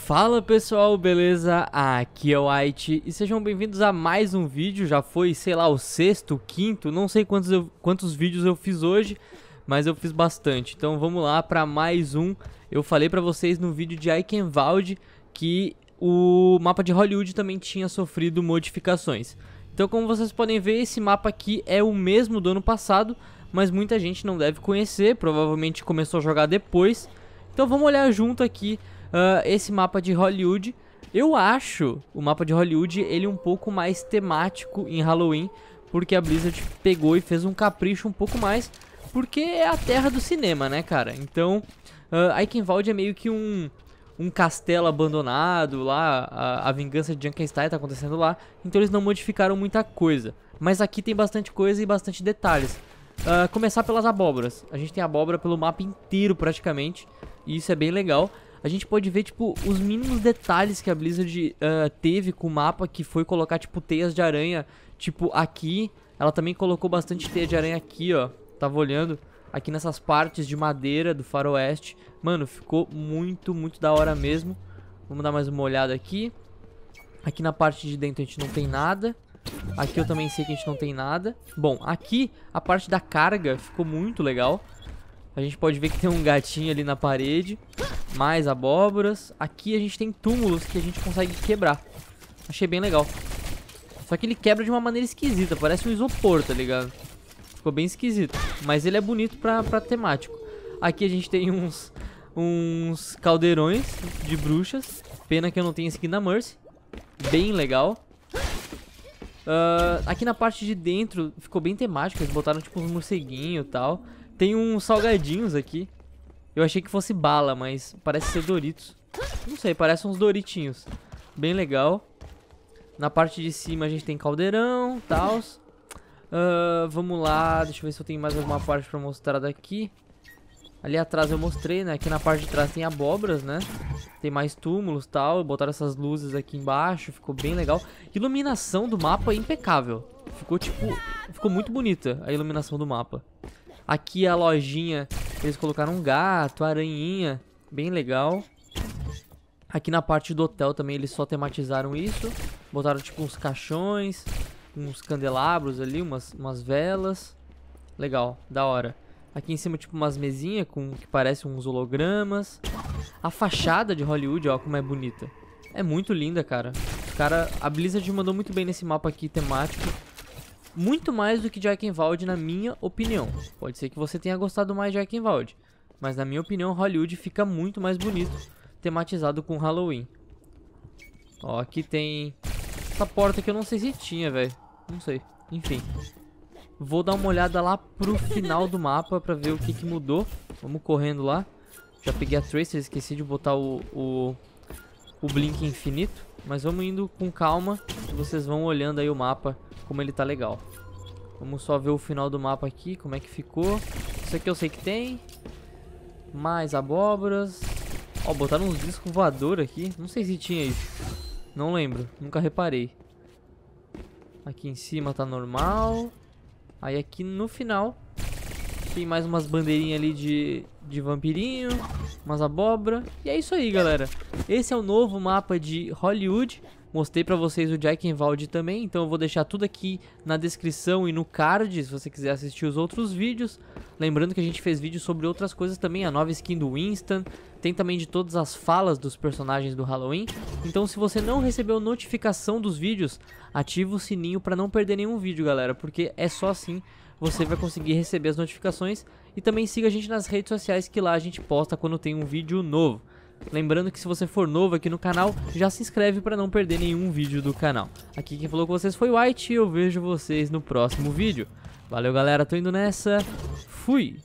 Fala pessoal, beleza? Aqui é o Aiti e sejam bem-vindos a mais um vídeo, já foi, sei lá, o sexto, quinto, não sei quantos, eu, quantos vídeos eu fiz hoje, mas eu fiz bastante, então vamos lá para mais um. Eu falei para vocês no vídeo de Eichenwald que o mapa de Hollywood também tinha sofrido modificações. Então como vocês podem ver, esse mapa aqui é o mesmo do ano passado, mas muita gente não deve conhecer, provavelmente começou a jogar depois. Então vamos olhar junto aqui uh, esse mapa de Hollywood. Eu acho o mapa de Hollywood ele um pouco mais temático em Halloween, porque a Blizzard pegou e fez um capricho um pouco mais, porque é a terra do cinema, né, cara? Então, uh, Eichenwald é meio que um, um castelo abandonado lá, a, a vingança de Junkenstein tá acontecendo lá, então eles não modificaram muita coisa. Mas aqui tem bastante coisa e bastante detalhes. Uh, começar pelas abóboras. A gente tem abóbora pelo mapa inteiro praticamente, e isso é bem legal a gente pode ver, tipo, os mínimos detalhes que a Blizzard uh, teve com o mapa, que foi colocar, tipo, teias de aranha, tipo, aqui. Ela também colocou bastante teia de aranha aqui, ó. Tava olhando aqui nessas partes de madeira do faroeste. Mano, ficou muito, muito da hora mesmo. Vamos dar mais uma olhada aqui. Aqui na parte de dentro a gente não tem nada. Aqui eu também sei que a gente não tem nada. Bom, aqui a parte da carga ficou muito legal. A gente pode ver que tem um gatinho ali na parede mais abóboras. Aqui a gente tem túmulos que a gente consegue quebrar. Achei bem legal. Só que ele quebra de uma maneira esquisita, parece um isopor, tá ligado? Ficou bem esquisito, mas ele é bonito pra, pra temático. Aqui a gente tem uns, uns caldeirões de bruxas. Pena que eu não tenho skin da Mercy. Bem legal. Uh, aqui na parte de dentro ficou bem temático, eles botaram tipo uns morceguinhos e tal. Tem uns salgadinhos aqui, eu achei que fosse bala, mas parece ser Doritos. Não sei, parece uns Doritinhos. Bem legal. Na parte de cima a gente tem caldeirão, tal. Uh, ah, vamos lá, deixa eu ver se eu tenho mais alguma parte pra mostrar daqui. Ali atrás eu mostrei, né? Aqui na parte de trás tem abobras, né? Tem mais túmulos e tal. Botaram essas luzes aqui embaixo. Ficou bem legal. Iluminação do mapa é impecável. Ficou, tipo... Ficou muito bonita a iluminação do mapa. Aqui a lojinha eles colocaram um gato, aranhinha. Bem legal. Aqui na parte do hotel também eles só tematizaram isso. Botaram tipo uns caixões, uns candelabros ali, umas, umas velas. Legal, da hora. Aqui em cima tipo umas mesinhas com que parecem uns hologramas. A fachada de Hollywood, ó, como é bonita. É muito linda, cara. Cara, a Blizzard mandou muito bem nesse mapa aqui temático muito mais do que Joaquinwald, na minha opinião. Pode ser que você tenha gostado mais de Joaquinwald, mas na minha opinião, Hollywood fica muito mais bonito tematizado com Halloween. Ó, aqui tem essa porta que eu não sei se tinha, velho. Não sei. Enfim. Vou dar uma olhada lá pro final do mapa pra ver o que, que mudou. Vamos correndo lá. Já peguei a Tracer, esqueci de botar o, o o Blink infinito. Mas vamos indo com calma e vocês vão olhando aí o mapa, como ele tá legal. Vamos só ver o final do mapa aqui, como é que ficou. Isso aqui eu sei que tem. Mais abóboras. Ó, botaram uns discos voador aqui. Não sei se tinha isso. Não lembro, nunca reparei. Aqui em cima tá normal. Aí aqui no final tem mais umas bandeirinhas ali de, de vampirinho, umas abóbora. E é isso aí, galera. Esse é o novo mapa de Hollywood. Mostrei pra vocês o Jaickenwald também, então eu vou deixar tudo aqui na descrição e no card, se você quiser assistir os outros vídeos. Lembrando que a gente fez vídeo sobre outras coisas também, a nova skin do Winston, tem também de todas as falas dos personagens do Halloween. Então se você não recebeu notificação dos vídeos, ativa o sininho pra não perder nenhum vídeo, galera, porque é só assim você vai conseguir receber as notificações e também siga a gente nas redes sociais que lá a gente posta quando tem um vídeo novo. Lembrando que se você for novo aqui no canal, já se inscreve para não perder nenhum vídeo do canal. Aqui quem falou com vocês foi o White e eu vejo vocês no próximo vídeo. Valeu galera, tô indo nessa, fui!